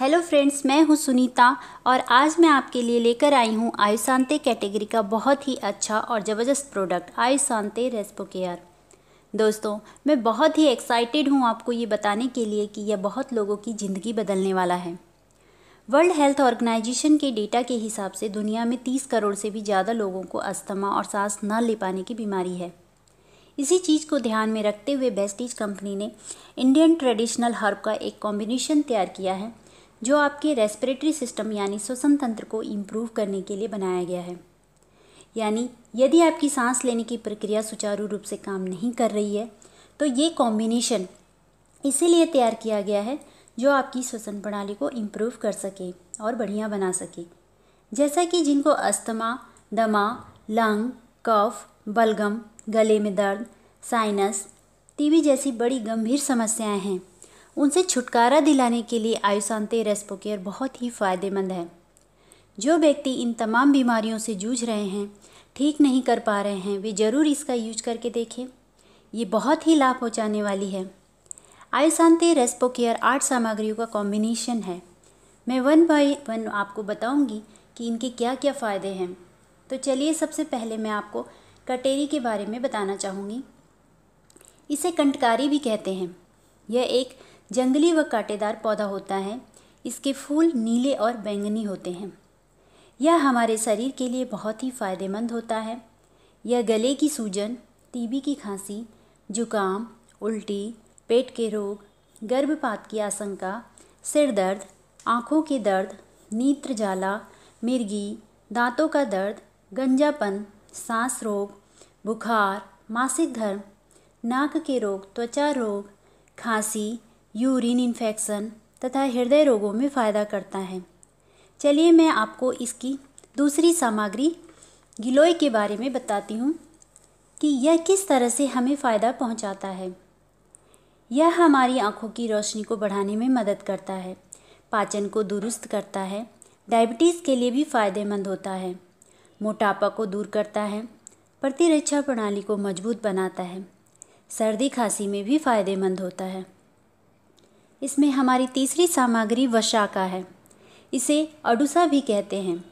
hello friends मैं हूं सुनीता और आज मैं आपके लिए लेकर आई हूं आयुशांते कैटेगरी का बहुत ही अच्छा और ज़बरदस्त प्रोडक्ट आयुशांते रेस्पो केयर दोस्तों मैं बहुत ही एक्साइटेड हूं आपको ये बताने के लिए कि यह बहुत लोगों की ज़िंदगी बदलने वाला है वर्ल्ड हेल्थ ऑर्गेनाइजेशन के डेटा के हिसाब से दुनिया में तीस करोड़ से भी ज़्यादा लोगों को अस्थमा और सांस न ले पाने की बीमारी है इसी चीज़ को ध्यान में रखते हुए बेस्टीज कंपनी ने इंडियन ट्रेडिशनल हर्ब का एक कॉम्बिनेशन तैयार किया है जो आपके रेस्पिरेटरी सिस्टम यानी श्वसन तंत्र को इम्प्रूव करने के लिए बनाया गया है यानी यदि आपकी सांस लेने की प्रक्रिया सुचारू रूप से काम नहीं कर रही है तो ये कॉम्बिनेशन इसीलिए तैयार किया गया है जो आपकी श्वसन प्रणाली को इम्प्रूव कर सके और बढ़िया बना सके जैसा कि जिनको अस्थमा दमा लंग कफ बलगम गले में दर्द साइनस टीबी जैसी बड़ी गंभीर समस्याएं हैं उनसे छुटकारा दिलाने के लिए आयुसांते रेस्पोकेयर बहुत ही फ़ायदेमंद है जो व्यक्ति इन तमाम बीमारियों से जूझ रहे हैं ठीक नहीं कर पा रहे हैं वे ज़रूर इसका यूज करके देखें ये बहुत ही लाभ पहुँचाने वाली है आयुसांते रेस्पोकेयर आठ सामग्रियों का कॉम्बिनेशन है मैं वन बाय वन आपको बताऊंगी कि इनके क्या क्या फ़ायदे हैं तो चलिए सबसे पहले मैं आपको कटेरी के बारे में बताना चाहूँगी इसे कंटकारी भी कहते हैं यह एक जंगली व कांटेदार पौधा होता है इसके फूल नीले और बैंगनी होते हैं यह हमारे शरीर के लिए बहुत ही फ़ायदेमंद होता है यह गले की सूजन टीबी की खांसी जुकाम उल्टी पेट के रोग गर्भपात की आशंका सिर दर्द आँखों के दर्द नेत्र जाला मिर्गी दांतों का दर्द गंजापन सांस रोग बुखार मासिक धर्म नाक के रोग त्वचा रोग खांसी यूरिन इन्फेक्शन तथा हृदय रोगों में फ़ायदा करता है चलिए मैं आपको इसकी दूसरी सामग्री गिलोय के बारे में बताती हूँ कि यह किस तरह से हमें फ़ायदा पहुँचाता है यह हमारी आँखों की रोशनी को बढ़ाने में मदद करता है पाचन को दुरुस्त करता है डायबिटीज़ के लिए भी फ़ायदेमंद होता है मोटापा को दूर करता है प्रतिरक्षा प्रणाली को मजबूत बनाता है सर्दी खांसी में भी फ़ायदेमंद होता है इसमें हमारी तीसरी सामग्री वशा का है इसे अडुसा भी कहते हैं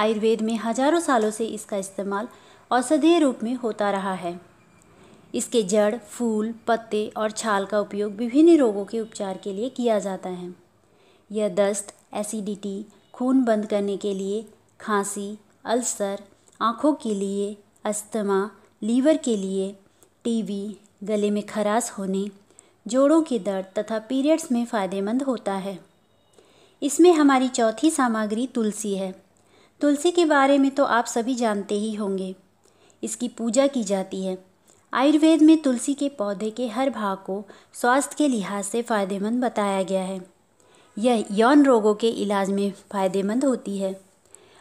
आयुर्वेद में हजारों सालों से इसका इस्तेमाल औषधीय रूप में होता रहा है इसके जड़ फूल पत्ते और छाल का उपयोग विभिन्न रोगों के उपचार के लिए किया जाता है यह दस्त एसिडिटी खून बंद करने के लिए खांसी अल्सर आँखों के लिए अस्थमा लीवर के लिए टीवी गले में खराश होने जोड़ों के दर्द तथा पीरियड्स में फ़ायदेमंद होता है इसमें हमारी चौथी सामग्री तुलसी है तुलसी के बारे में तो आप सभी जानते ही होंगे इसकी पूजा की जाती है आयुर्वेद में तुलसी के पौधे के हर भाग को स्वास्थ्य के लिहाज से फ़ायदेमंद बताया गया है यह यौन रोगों के इलाज में फ़ायदेमंद होती है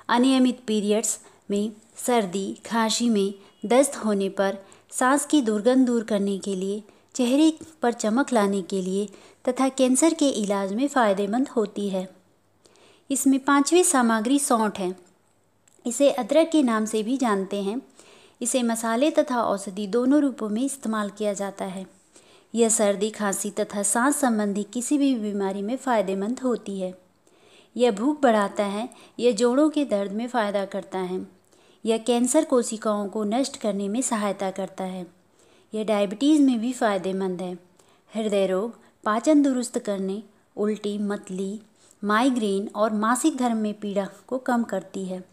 अनियमित पीरियड्स में सर्दी खांसी में दस्त होने पर सांस की दुर्गंध दूर करने के लिए चेहरे पर चमक लाने के लिए तथा कैंसर के इलाज में फ़ायदेमंद होती है इसमें पांचवी सामग्री सौंठ है इसे अदरक के नाम से भी जानते हैं इसे मसाले तथा औषधि दोनों रूपों में इस्तेमाल किया जाता है यह सर्दी खांसी तथा सांस संबंधी किसी भी बीमारी में फ़ायदेमंद होती है यह भूख बढ़ाता है यह जोड़ों के दर्द में फ़ायदा करता है यह कैंसर कोशिकाओं को नष्ट करने में सहायता करता है यह डायबिटीज़ में भी फ़ायदेमंद है हृदय रोग पाचन दुरुस्त करने उल्टी मतली माइग्रेन और मासिक धर्म में पीड़ा को कम करती है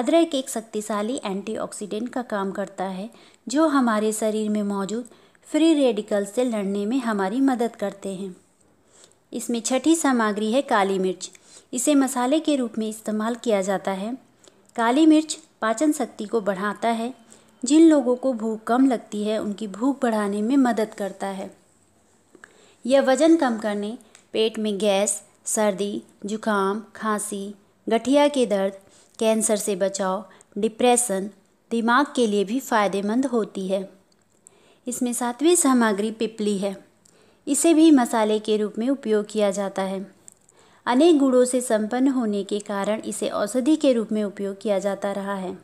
अदरक एक शक्तिशाली एंटीऑक्सीडेंट का काम करता है जो हमारे शरीर में मौजूद फ्री रेडिकल से लड़ने में हमारी मदद करते हैं इसमें छठी सामग्री है काली मिर्च इसे मसाले के रूप में इस्तेमाल किया जाता है काली मिर्च पाचन शक्ति को बढ़ाता है जिन लोगों को भूख कम लगती है उनकी भूख बढ़ाने में मदद करता है यह वज़न कम करने पेट में गैस सर्दी जुकाम खांसी गठिया के दर्द कैंसर से बचाव डिप्रेशन दिमाग के लिए भी फ़ायदेमंद होती है इसमें सातवीं सामग्री पिपली है इसे भी मसाले के रूप में उपयोग किया जाता है अनेक गुणों से संपन्न होने के कारण इसे औषधि के रूप में उपयोग किया जाता रहा है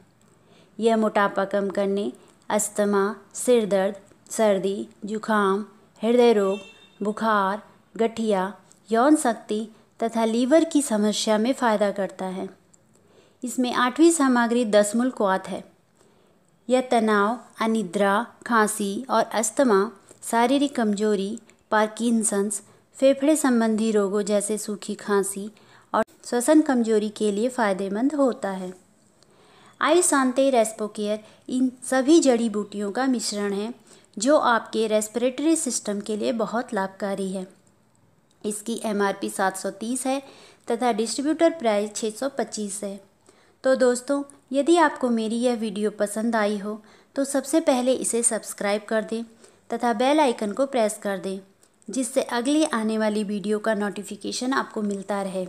यह मोटापा कम करने अस्थमा सिर दर्द सर्दी जुखाम हृदय रोग बुखार गठिया यौन शक्ति तथा लीवर की समस्या में फ़ायदा करता है इसमें आठवीं सामग्री दसमुल क्वात है यह तनाव अनिद्रा खांसी और अस्थमा शारीरिक कमजोरी पार्किंसंस फेफड़े संबंधी रोगों जैसे सूखी खांसी और श्वसन कमजोरी के लिए फ़ायदेमंद होता है आई रेस्पोकेयर इन सभी जड़ी बूटियों का मिश्रण है जो आपके रेस्पिरेटरी सिस्टम के लिए बहुत लाभकारी है इसकी एमआरपी 730 है तथा डिस्ट्रीब्यूटर प्राइस 625 है तो दोस्तों यदि आपको मेरी यह वीडियो पसंद आई हो तो सबसे पहले इसे सब्सक्राइब कर दें तथा बेल आइकन को प्रेस कर दें जिससे अगली आने वाली वीडियो का नोटिफिकेशन आपको मिलता रहे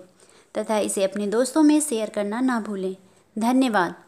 तथा इसे अपने दोस्तों में शेयर करना ना भूलें धन्यवाद